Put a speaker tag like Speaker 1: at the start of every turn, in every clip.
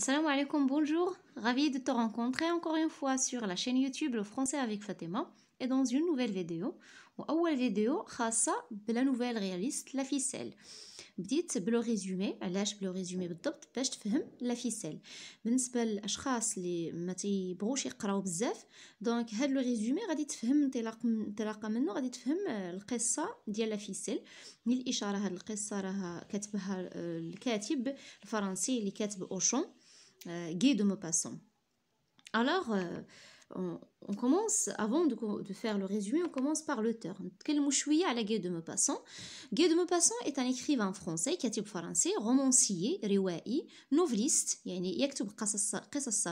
Speaker 1: Assalamu alaikum, bonjour. Ravi de te rencontrer encore une fois sur la chaîne YouTube Le Français avec Fatima et dans une nouvelle vidéo. Ou vidéo, khassa la nouvelle réaliste La Ficelle. بديت بلو ريزومي علاش بلو ريزومي بالضبط باش تفهم لا فيسيل بالنسبه للاشخاص اللي ما تيبغوش يقراو بزاف دونك هاد لو ريزومي غادي تفهم انطلاق انطلاقا منه غادي تفهم القصه ديال لا فيسيل من الاشاره هاد القصه راها كاتبها الكاتب الفرنسي اللي كاتب اوشون euh, Guy de Maupassant. Alors, euh, on, on, commence, avant de, faire le résumé, on commence par l'auteur. Quel mouchouïa à la Guy de Maupassant Guy de Maupassant est un écrivain français, type français, romancier, riwaï, noveliste, yani, يكتب قصص قصص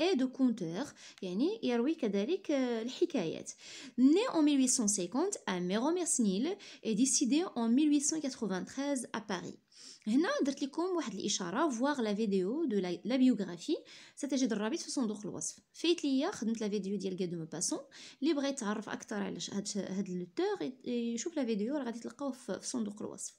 Speaker 1: et de conteur, يعني يروي كذلك الحكايات. Né en 1850 à Méromersnil et décédé en 1893 à Paris. هنا درت لكم واحد الاشاره فواغ لا فيديو دو لا بيوغرافي ستجد الرابط في صندوق الوصف فايت ليا خدمت لا فيديو ديال كادو باسون اللي بغى يتعرف اكثر على هاد هاد لوتور يشوف لا فيديو راه غادي تلقاوه في صندوق الوصف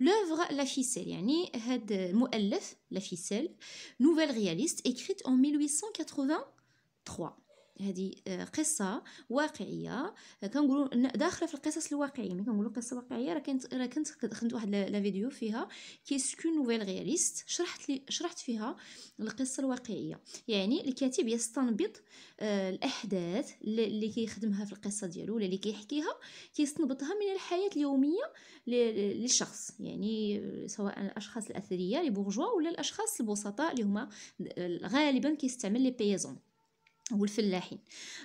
Speaker 1: لوفغ لا فيسيل يعني هاد المؤلف La Ficelle, nouvelle réaliste, écrite en 1883. هذه آه، قصه واقعيه آه، كنقولوا داخله في القصص الواقعيه ملي كنقولوا قصه واقعيه راه كنت راه كنت خدمت واحد لا فيديو فيها كيسكو نوفيل غيريست شرحت لي شرحت فيها القصه الواقعيه يعني الكاتب يستنبط آه، الاحداث اللي كيخدمها في القصه ديالو ولا اللي كيحكيها كيستنبطها من الحياه اليوميه للشخص يعني سواء الاشخاص الاثرياء لي بورجوا ولا الاشخاص البسطاء اللي هما غالبا كيستعمل لي بيزون والفلاحين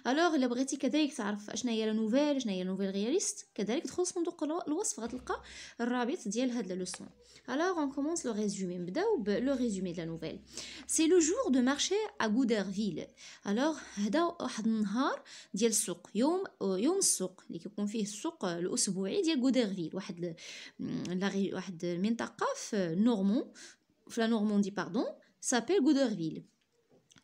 Speaker 1: الوغ الا بغيتي كذلك تعرف اشنا هي لا نوفيل اشنا هي نوفيل رياليست كذلك تدخل صندوق الوصف غتلقى الرابط ديال هاد لا لوسون الوغ اون كومونس لو ريزومي نبداو بلو ريزومي دو لا نوفيل سي لو جور دو مارشي ا غودرفيل الوغ هدا واحد النهار ديال السوق يوم يوم السوق اللي كيكون فيه السوق الاسبوعي ديال غودرفيل واحد ل... واحد المنطقه في نورمون في لا نورموندي باردون سابيل غودرفيل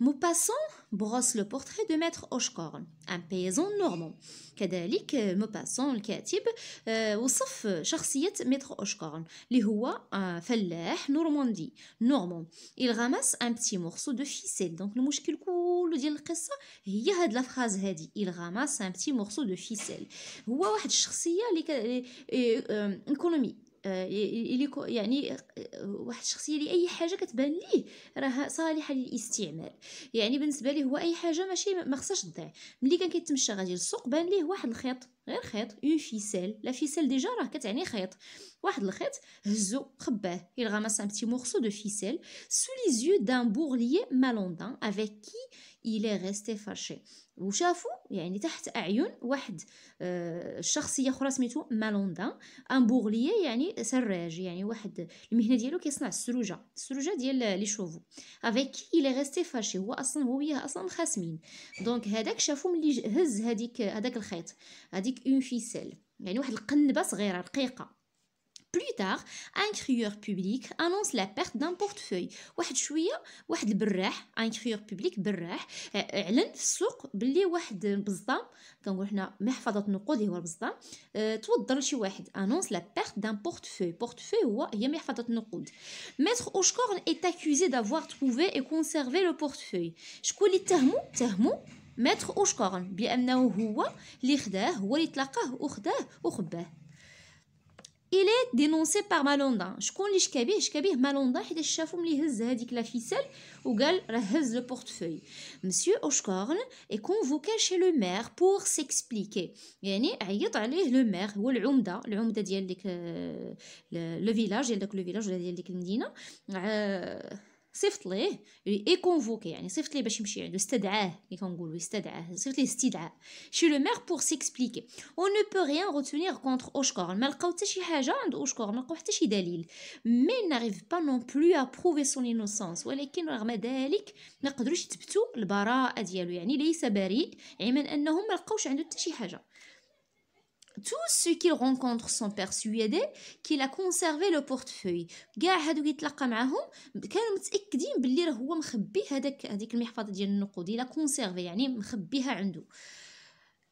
Speaker 1: Moupasson brosse le portrait de Maître Oshkorn, un paysan normand. Kadalik, a le Katib, sauf, شخصية Maître Oshkorn, li est un normandi normandie, normand. Il ramasse un petit morceau de ficelle. Donc le mouchkil de le c'est y la phrase Il ramasse un petit morceau de ficelle. Huwa wahed économie économique. اللي آه، يعني آه، واحد الشخصيه اللي اي حاجه كتبان ليه راه صالحه للاستعمال يعني بالنسبه ليه هو اي حاجه ماشي ما خصهاش تضيع ملي كان كيتمشى غادي للسوق بان ليه واحد الخيط غير خيط اون فيسيل لا فيسيل ديجا راه كتعني خيط واحد الخيط هزو خباه يلغى ما سان بتي مورسو دو فيسيل سو لي زيو دان bourlier مالوندان افيك كي il est resté fâché وشافوا يعني تحت اعين واحد آه شخصيه اخرى سميتو مالوندان ان بوغليه يعني سراج يعني واحد المهنه ديالو كيصنع السروجه السروجه ديال لي شوفو افيك الى ريستي فاشي هو اصلا هو وياه اصلا خاسمين دونك هذاك شافو ملي هز هذيك هذاك الخيط هذيك avec une ficelle يعني واحد القنبه صغيره رقيقه Plus tard, un crieur public annonce la perte d'un portefeuille. واحد شوية واحد البراح un كريور public براح اعلن في السوق بلي واحد البزطام كنقول حنا محفظة نقود هو البزطام توضر لشي واحد annonce la perte d'un portefeuille. Portefeuille هو هي محفظة نقود. Maître Oshkorn est accusé d'avoir trouvé et conservé le portefeuille. شكون اللي اتهمو؟ اتهمو ماتر أوشكورن بأنه هو اللي خداه هو اللي تلقاه وخداه وخباه إلي دينونسي dénoncé مالوندا شكون اللي شكابيه شكابيه مالوندا حيت شافو ملي هز هذيك لا فيسل وقال راه هز لو بورتفوي مسيو اوشكورن اي كونفوكي شي لو مير بور سيكسبليكي يعني عيط عليه لو مير هو العمده العمده ديال ديك لو فيلاج ديال داك لو فيلاج ولا ديال ديك المدينه صيفط ليه اي كونفوكي يعني صيفط ليه باش يمشي عنده استدعاه كي كنقولوا استدعاه صيفط ليه استدعاء شي لو مير بور سيكسبليكي او نو بو ريان روتونير كونتر اوشكور ما لقاو حتى شي حاجه عند اوشكور ما لقاو حتى شي دليل مي ناريف با نون بلو ا بروفي سون انوسونس ولكن رغم ذلك ما قدروش يثبتوا البراءه ديالو يعني ليس بريء عما انهم ما لقاوش عنده حتى شي حاجه tous ceux qu'il rencontre sont persuadés qu'il a conservé le portefeuille كاع هادو يتلاقى معاهم كانوا متاكدين بلي راه هو مخبي هذاك هذيك المحفظه ديال النقود الا كونسيرفي يعني مخبيها عنده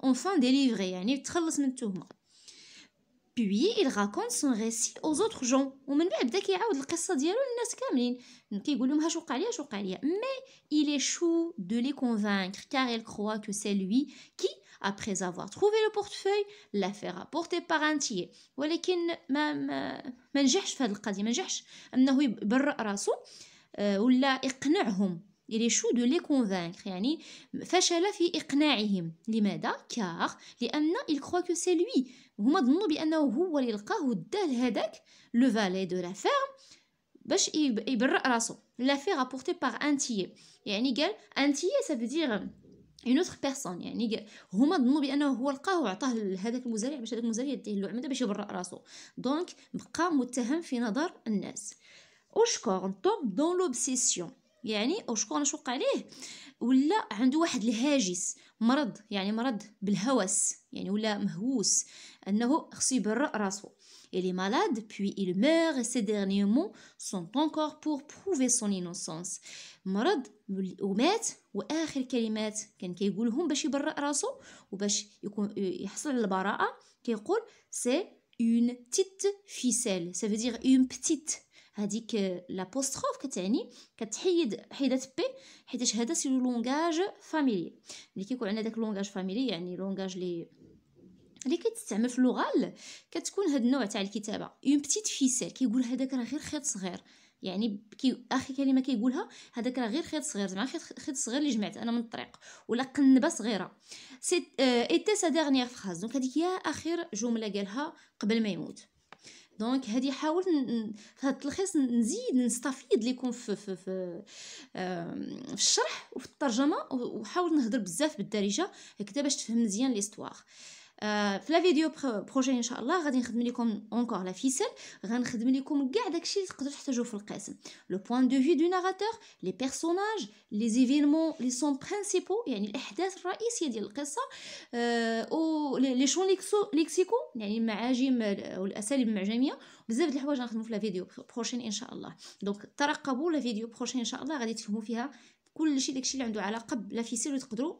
Speaker 1: enfin délivré, يعني تخلص من التهمة. Puis il raconte son récit aux autres gens ومن بعد بدا كيعاود القصه ديالو للناس كاملين كيقول لهم ها وقع ليا وقع ليا mais il échoue de les convaincre car il croit que c'est lui qui après avoir trouvé le portefeuille l'a fait rapporter par un tiers ولكن ما ما, ما نجحش في هذه القضيه ما نجحش انه يبرئ راسو ولا يقنعهم شو دو لي كونفانكر يعني فشل في اقناعهم لماذا كار لان il croit que c'est lui هما ظنوا بانه هو اللي لقاه وداه لهذاك لو فالي دو لا فيرم باش يبرئ راسو لا فيغ ابورتي باغ انتيي يعني قال انتيي سا فيدير اون اوتر بيرسون يعني هما ظنوا بانه هو لقاه وعطاه لهذاك المزارع باش هذاك المزارع يديه له عمده باش يبرئ راسو دونك بقى متهم في نظر الناس اشكور طوب دون لوبسيسيون يعني وشكون اش وقع ليه ولا عنده واحد الهاجس مرض يعني مرض بالهوس يعني ولا مهووس انه خصو يبرأ راسو الي les بوي puis il meurt et ces derniers mots sont encore pour prouver son innocence. مرض ومات واخر كلمات كان كيقولهم باش يبرأ راسو وباش يكون يحصل على البراءه كيقول سي اون تيت فيسيل سا دير اون بتيت هذيك لابوستروف كتعني كتحيد حيدات بي حيتاش هذا سي لونغاج فاميلي ملي كيكون عندنا داك لونغاج فاميلي يعني لونغاج لي اللي كتستعمل في اللغال كتكون هاد النوع تاع الكتابه اون بتيت فيسيل كيقول هذاك راه غير خيط صغير يعني كي اخي كلمه كيقولها هذاك راه غير خيط صغير زعما خيط صغير اللي جمعت انا من الطريق ولا قنبه صغيره سي ايتي سا ديرنيير فراز دونك هذيك هي اخر جمله قالها قبل ما يموت دونك هذه حاولت في هذا التلخيص نزيد نستفيد لكم في في في, في الشرح وفي الترجمه وحاول نهضر بزاف بالدارجه هكذا باش تفهم مزيان ليستوار آه، في لا فيديو بروجي ان شاء الله غادي نخدم لكم اونكور لا فيسل غنخدم لكم كاع داكشي اللي تقدروا تحتاجوه في القسم لو بوين دو في دو ناراتور لي بيرسوناج لي زيفينمون لي سون برينسيبو يعني الاحداث الرئيسيه ديال القصه آه، و لي شون ليكسيكو يعني المعاجم والاساليب المعجميه بزاف د الحوايج غنخدمو في لا فيديو بروشين ان شاء الله دونك ترقبوا لا فيديو بروشين ان شاء الله غادي تفهموا فيها كلشي داكشي اللي عنده علاقه بلا فيسيل وتقدروا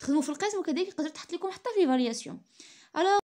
Speaker 1: تخدموا في القسم وكذلك يقدر تحط لكم حتى في فارياسيون الوغ